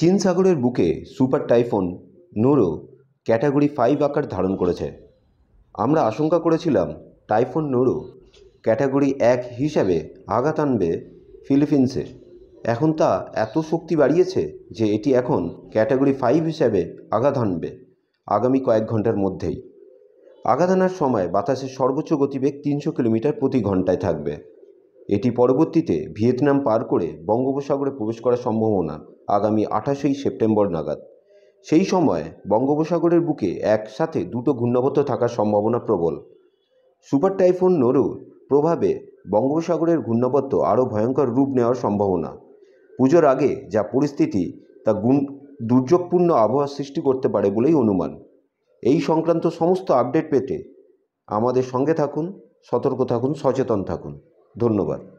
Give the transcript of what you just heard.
চীন সাগরের বুকে super typhoon Noru category five আকার ধারণ করেছে আমরা আশঙ্কা করেছিলাম টাইফোন নোরো ক্যাটাগরি এক হিসাবে আঘাত আনবে ফিলিপিন্সে এখন তা এত শক্তি বাড়িয়েছে যে এটি এখন ক্যাটাগরি ফাইভ হিসাবে আঘাত আনবে আগামী কয়েক ঘন্টার মধ্যেই আঘাত আনার সময় বাতাসের সর্বোচ্চ গতিবেগ তিনশো কিলোমিটার প্রতি ঘন্টায় থাকবে এটি পরবর্তীতে ভিয়েতনাম পার করে বঙ্গোপসাগরে প্রবেশ করার সম্ভাবনা আগামী আঠাশেই সেপ্টেম্বর নাগাদ সেই সময় বঙ্গোপসাগরের বুকে একসাথে দুটো ঘূর্ণাবর্ত থাকার সম্ভাবনা প্রবল সুপার টাইফুন নরুর প্রভাবে বঙ্গোপসাগরের ঘূর্ণাবর্ত আরও ভয়ঙ্কর রূপ নেওয়ার সম্ভাবনা পুজোর আগে যা পরিস্থিতি তা গুণ দুর্যোগপূর্ণ আবহাওয়া সৃষ্টি করতে পারে বলেই অনুমান এই সংক্রান্ত সমস্ত আপডেট পেতে আমাদের সঙ্গে থাকুন সতর্ক থাকুন সচেতন থাকুন ধন্যবাদ